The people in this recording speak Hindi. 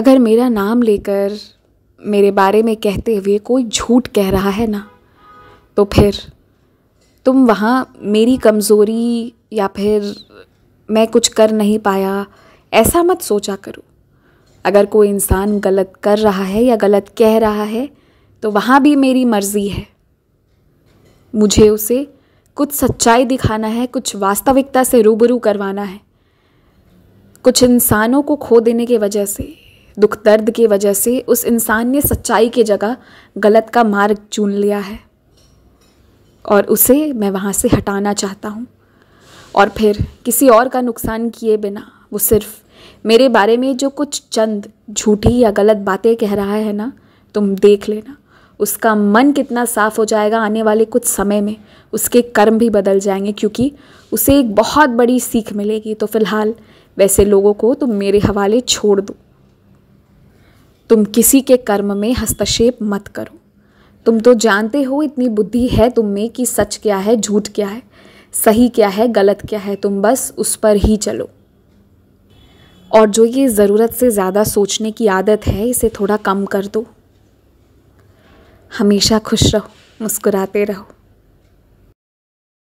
अगर मेरा नाम लेकर मेरे बारे में कहते हुए कोई झूठ कह रहा है ना तो फिर तुम वहाँ मेरी कमज़ोरी या फिर मैं कुछ कर नहीं पाया ऐसा मत सोचा करो अगर कोई इंसान गलत कर रहा है या गलत कह रहा है तो वहाँ भी मेरी मर्ज़ी है मुझे उसे कुछ सच्चाई दिखाना है कुछ वास्तविकता से रूबरू करवाना है कुछ इंसानों को खो देने की वजह से दुख दर्द की वजह से उस इंसान ने सच्चाई की जगह गलत का मार्ग चुन लिया है और उसे मैं वहाँ से हटाना चाहता हूँ और फिर किसी और का नुकसान किए बिना वो सिर्फ मेरे बारे में जो कुछ चंद झूठी या गलत बातें कह रहा है ना तुम देख लेना उसका मन कितना साफ हो जाएगा आने वाले कुछ समय में उसके कर्म भी बदल जाएंगे क्योंकि उसे एक बहुत बड़ी सीख मिलेगी तो फ़िलहाल वैसे लोगों को तुम मेरे हवाले छोड़ दो तुम किसी के कर्म में हस्तक्षेप मत करो तुम तो जानते हो इतनी बुद्धि है तुम में कि सच क्या है झूठ क्या है सही क्या है गलत क्या है तुम बस उस पर ही चलो और जो ये ज़रूरत से ज़्यादा सोचने की आदत है इसे थोड़ा कम कर दो हमेशा खुश रहो मुस्कुराते रहो